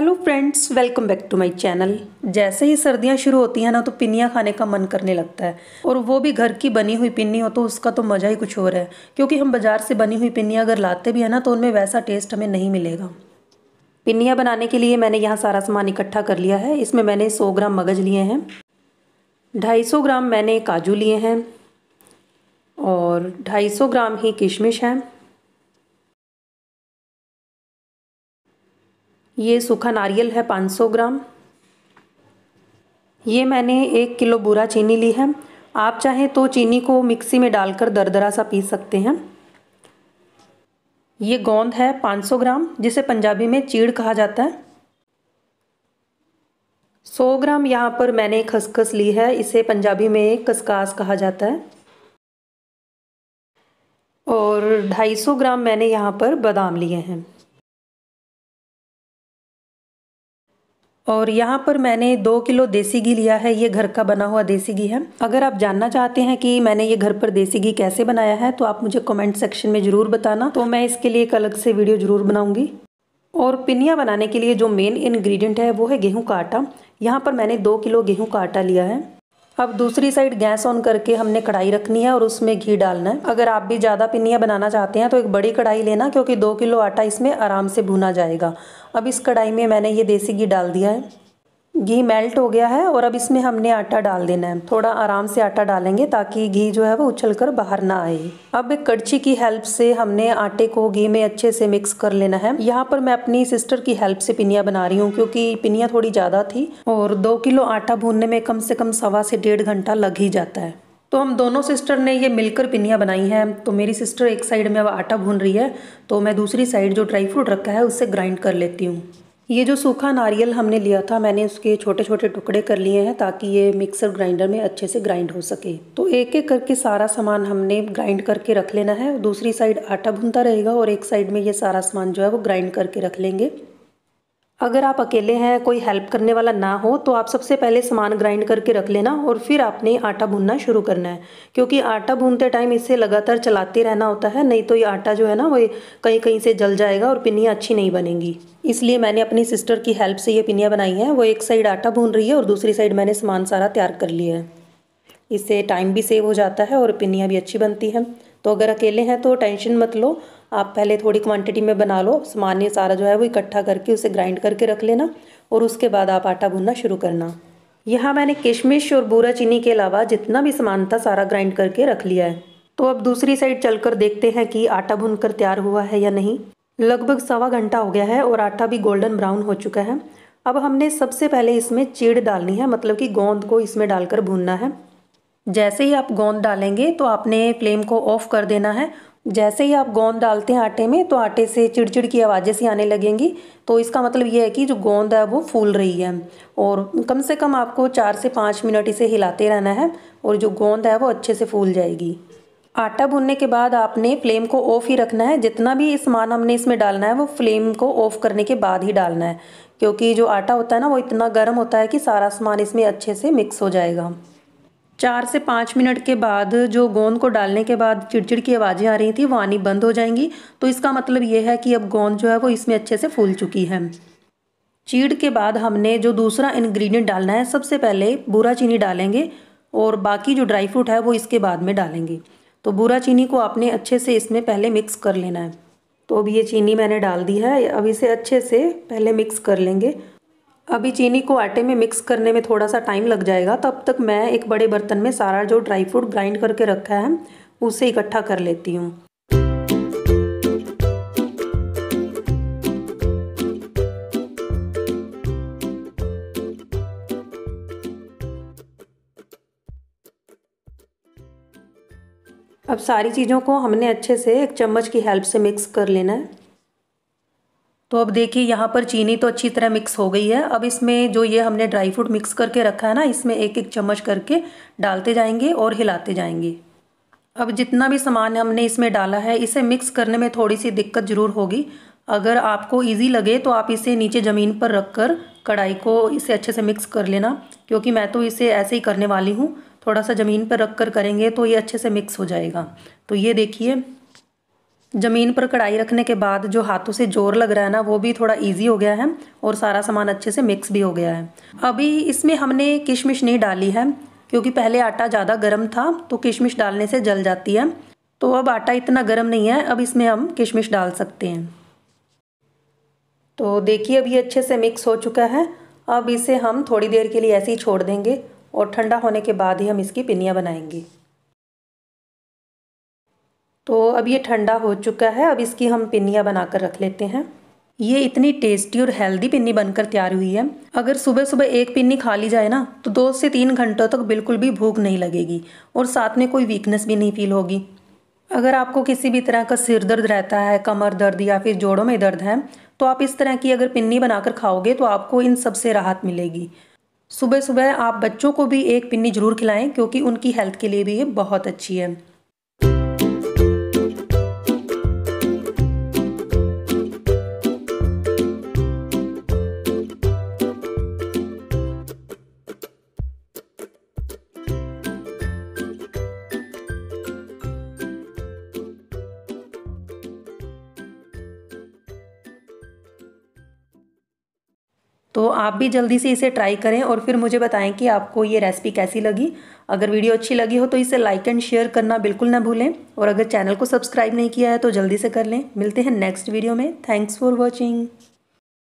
hello friends welcome back to my channel जैसे ही सर्दियां शुरू होती हैं ना तो पिन्नियाँ खाने का मन करने लगता है और वो भी घर की बनी हुई पिन्नी हो तो उसका तो मज़ा ही कुछ और है क्योंकि हम बाज़ार से बनी हुई पिन्नियाँ अगर लाते भी हैं ना तो उनमें वैसा टेस्ट हमें नहीं मिलेगा पिन्नियाँ बनाने के लिए मैंने यहाँ सारा सामान इकट्ठा कर लिया है इसमें मैंने सौ ग्राम मगज लिए हैं ढाई सौ ग्राम मैंने काजू लिए हैं और ढाई सौ ग्राम ही किशमिश हैं ये सूखा नारियल है 500 ग्राम ये मैंने एक किलो बुरा चीनी ली है आप चाहें तो चीनी को मिक्सी में डालकर दरदरा सा पी सकते हैं ये गोंद है 500 ग्राम जिसे पंजाबी में चीड़ कहा जाता है 100 ग्राम यहाँ पर मैंने खसखस ली है इसे पंजाबी में कसकास कहा जाता है और 250 ग्राम मैंने यहाँ पर बादाम लिए हैं और यहाँ पर मैंने दो किलो देसी घी लिया है ये घर का बना हुआ देसी घी है अगर आप जानना चाहते हैं कि मैंने ये घर पर देसी घी कैसे बनाया है तो आप मुझे कमेंट सेक्शन में ज़रूर बताना तो मैं इसके लिए एक अलग से वीडियो ज़रूर बनाऊँगी और पिनिया बनाने के लिए जो मेन इन्ग्रीडियंट है वो है गेहूँ का आटा यहाँ पर मैंने दो किलो गेहूँ का आटा लिया है अब दूसरी साइड गैस ऑन करके हमने कढ़ाई रखनी है और उसमें घी डालना है अगर आप भी ज़्यादा पिन्नियाँ बनाना चाहते हैं तो एक बड़ी कढ़ाई लेना क्योंकि दो किलो आटा इसमें आराम से भुना जाएगा अब इस कढ़ाई में मैंने ये देसी घी डाल दिया है घी मेल्ट हो गया है और अब इसमें हमने आटा डाल देना है थोड़ा आराम से आटा डालेंगे ताकि घी जो है वो उछल कर बाहर ना आए अब एक कड़छी की हेल्प से हमने आटे को घी में अच्छे से मिक्स कर लेना है यहाँ पर मैं अपनी सिस्टर की हेल्प से पिनिया बना रही हूँ क्योंकि पिनिया थोड़ी ज़्यादा थी और दो किलो आटा भूनने में कम से कम सवा से डेढ़ घंटा लग ही जाता है तो हम दोनों सिस्टर ने ये मिलकर पिनिया बनाई हैं तो मेरी सिस्टर एक साइड में अब आटा भून रही है तो मैं दूसरी साइड जो ड्राई फ्रूट रखा है उससे ग्राइंड कर लेती हूँ ये जो सूखा नारियल हमने लिया था मैंने उसके छोटे छोटे टुकड़े कर लिए हैं ताकि ये मिक्सर ग्राइंडर में अच्छे से ग्राइंड हो सके तो एक एक करके सारा सामान हमने ग्राइंड करके रख लेना है दूसरी साइड आटा भुनता रहेगा और एक साइड में ये सारा सामान जो है वो ग्राइंड करके रख लेंगे अगर आप अकेले हैं कोई हेल्प करने वाला ना हो तो आप सबसे पहले सामान ग्राइंड करके रख लेना और फिर आपने आटा भूनना शुरू करना है क्योंकि आटा भूनते टाइम इसे लगातार चलाते रहना होता है नहीं तो ये आटा जो है ना वो कहीं कहीं से जल जाएगा और पिनियाँ अच्छी नहीं बनेंगी इसलिए मैंने अपनी सिस्टर की हेल्प से ये पिनियाँ बनाई हैं वो एक साइड आटा भून रही है और दूसरी साइड मैंने सामान सारा तैयार कर लिया है इससे टाइम भी सेव हो जाता है और पिनियाँ भी अच्छी बनती हैं तो अगर अकेले हैं तो टेंशन मत लो आप पहले थोड़ी क्वांटिटी में बना लो सामान ये सारा जो है वो इकट्ठा करके उसे ग्राइंड करके रख लेना और उसके बाद आप आटा भुनना शुरू करना यहाँ मैंने किशमिश और बूरा चीनी के अलावा जितना भी सामान था सारा ग्राइंड करके रख लिया है तो अब दूसरी साइड चलकर देखते हैं कि आटा भुन कर तैयार हुआ है या नहीं लगभग सवा घंटा हो गया है और आटा भी गोल्डन ब्राउन हो चुका है अब हमने सबसे पहले इसमें चीड़ डालनी है मतलब कि गोंद को इसमें डालकर भूनना है जैसे ही आप गोंद डालेंगे तो आपने फ्लेम को ऑफ़ कर देना है जैसे ही आप गोंद डालते हैं आटे में तो आटे से चिड़चिड़ की आवाज़ें सी आने लगेंगी तो इसका मतलब ये है कि जो गोंद है वो फूल रही है और कम से कम आपको चार से पाँच मिनट इसे हिलाते रहना है और जो गोंद है वो अच्छे से फूल जाएगी आटा भुनने के बाद आपने फ्लेम को ऑफ़ ही रखना है जितना भी सामान हमने इसमें डालना है वो फ्लेम को ऑफ़ करने के बाद ही डालना है क्योंकि जो आटा होता है ना वो इतना गर्म होता है कि सारा सामान इसमें अच्छे से मिक्स हो जाएगा चार से पाँच मिनट के बाद जो गोंद को डालने के बाद चिड़चिड़ की आवाज़ें आ रही थी वो आनी बंद हो जाएंगी तो इसका मतलब ये है कि अब गोंद जो है वो इसमें अच्छे से फूल चुकी है चीड़ के बाद हमने जो दूसरा इन्ग्रीडियंट डालना है सबसे पहले बूरा चीनी डालेंगे और बाकी जो ड्राई फ्रूट है वो इसके बाद में डालेंगे तो बूरा चीनी को आपने अच्छे से इसमें पहले मिक्स कर लेना है तो अब ये चीनी मैंने डाल दी है अब इसे अच्छे से पहले मिक्स कर लेंगे अभी चीनी को आटे में मिक्स करने में थोड़ा सा टाइम लग जाएगा तब तक मैं एक बड़े बर्तन में सारा जो ड्राई फ्रूट ग्राइंड करके रखा है उसे इकट्ठा कर लेती हूँ अब सारी चीज़ों को हमने अच्छे से एक चम्मच की हेल्प से मिक्स कर लेना है तो अब देखिए यहाँ पर चीनी तो अच्छी तरह मिक्स हो गई है अब इसमें जो ये हमने ड्राई फ्रूट मिक्स करके रखा है ना इसमें एक एक चम्मच करके डालते जाएंगे और हिलाते जाएंगे अब जितना भी सामान हमने इसमें डाला है इसे मिक्स करने में थोड़ी सी दिक्कत ज़रूर होगी अगर आपको इजी लगे तो आप इसे नीचे ज़मीन पर रख कर कढ़ाई को इसे अच्छे से मिक्स कर लेना क्योंकि मैं तो इसे ऐसे ही करने वाली हूँ थोड़ा सा ज़मीन पर रख कर करेंगे तो ये अच्छे से मिक्स हो जाएगा तो ये देखिए ज़मीन पर कढ़ाई रखने के बाद जो हाथों से जोर लग रहा है ना वो भी थोड़ा इजी हो गया है और सारा सामान अच्छे से मिक्स भी हो गया है अभी इसमें हमने किशमिश नहीं डाली है क्योंकि पहले आटा ज़्यादा गर्म था तो किशमिश डालने से जल जाती है तो अब आटा इतना गर्म नहीं है अब इसमें हम किशमिश डाल सकते हैं तो देखिए अब ये अच्छे से मिक्स हो चुका है अब इसे हम थोड़ी देर के लिए ऐसे ही छोड़ देंगे और ठंडा होने के बाद ही हम इसकी पिनियाँ बनाएंगे तो अब ये ठंडा हो चुका है अब इसकी हम पिन्नियाँ बनाकर रख लेते हैं ये इतनी टेस्टी और हेल्दी पिन्नी बनकर तैयार हुई है अगर सुबह सुबह एक पिन्नी खा ली जाए ना तो दो से तीन घंटों तक बिल्कुल भी भूख नहीं लगेगी और साथ में कोई वीकनेस भी नहीं फील होगी अगर आपको किसी भी तरह का सिर दर्द रहता है कमर दर्द या फिर जोड़ों में दर्द है तो आप इस तरह की अगर पिन्नी बनाकर खाओगे तो आपको इन सब से राहत मिलेगी सुबह सुबह आप बच्चों को भी एक पिन्नी ज़रूर खिलाएं क्योंकि उनकी हेल्थ के लिए भी ये बहुत अच्छी है तो आप भी जल्दी से इसे ट्राई करें और फिर मुझे बताएं कि आपको ये रेसिपी कैसी लगी अगर वीडियो अच्छी लगी हो तो इसे लाइक एंड शेयर करना बिल्कुल ना भूलें और अगर चैनल को सब्सक्राइब नहीं किया है तो जल्दी से कर लें मिलते हैं नेक्स्ट वीडियो में थैंक्स फॉर वॉचिंग